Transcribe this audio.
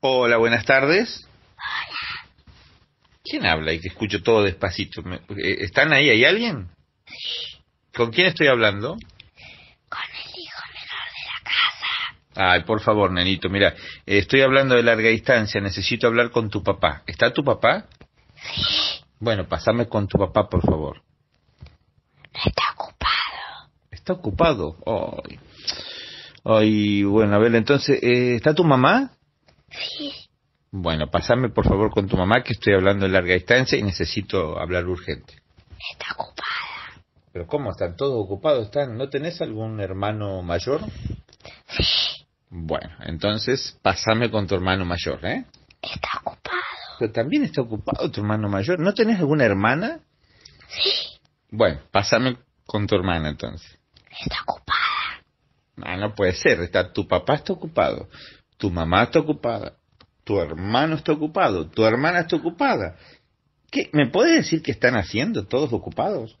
Hola, buenas tardes. Hola. ¿Quién habla? Y te escucho todo despacito. Eh, ¿Están ahí? ¿Hay alguien? Sí. ¿Con quién estoy hablando? Con el hijo menor de la casa. Ay, por favor, nenito, mira, eh, estoy hablando de larga distancia, necesito hablar con tu papá. ¿Está tu papá? Sí. Bueno, pasame con tu papá, por favor. Está ocupado. ¿Está ocupado? Ay. Ay, bueno, a ver, entonces, eh, ¿está tu mamá? Bueno, pasame por favor con tu mamá que estoy hablando a larga distancia y necesito hablar urgente. Está ocupada. ¿Pero cómo? ¿Están todos ocupados? ¿Están? ¿No tenés algún hermano mayor? Sí. Bueno, entonces pasame con tu hermano mayor, ¿eh? Está ocupado. Pero también está ocupado tu hermano mayor. ¿No tenés alguna hermana? Sí. Bueno, pasame con tu hermana entonces. Está ocupada. Ah, no puede ser. Está, tu papá está ocupado tu mamá está ocupada, tu hermano está ocupado, tu hermana está ocupada. ¿Qué? ¿Me puedes decir qué están haciendo todos ocupados?